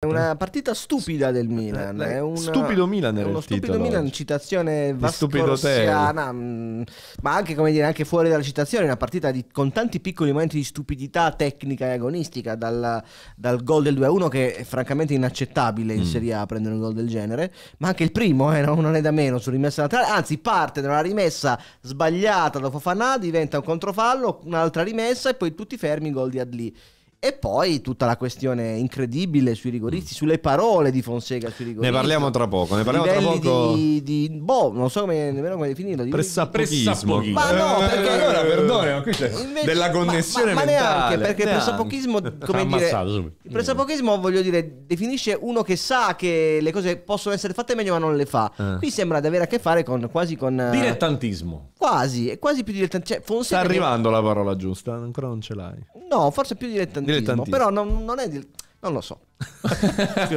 È una partita stupida del Milan. Eh, eh, è una, stupido Milan è uno stupido titolo, Milan, citazione vascorsiana, mm, ma anche, come dire, anche fuori dalla citazione, una partita di, con tanti piccoli momenti di stupidità tecnica e agonistica, dal, dal gol del 2-1 che è francamente inaccettabile in mm. Serie A prendere un gol del genere, ma anche il primo eh, no? non è da meno su rimessa laterale, anzi parte da una rimessa sbagliata da Fofana, diventa un controfallo, un'altra rimessa e poi tutti fermi, gol di Adli. E poi tutta la questione incredibile sui rigoristi, mm. sulle parole di Fonseca sui rigoristi. Ne parliamo tra poco, ne parliamo Livelli tra poco. Di, di, boh, non so come, nemmeno come definirlo. Di... Pressapochismo. Ma no, perché eh, allora, qui Invece, della connessione ma, ma, ma neanche perché il pressapochismo come dire, il pressapochismo voglio dire definisce uno che sa che le cose possono essere fatte meglio ma non le fa eh. qui sembra di avere a che fare con quasi con eh, dilettantismo quasi è quasi più dilettantismo cioè, sta arrivando la parola giusta ancora non ce l'hai no forse più dilettantismo, dilettantismo. però non, non è dilettantismo non lo so.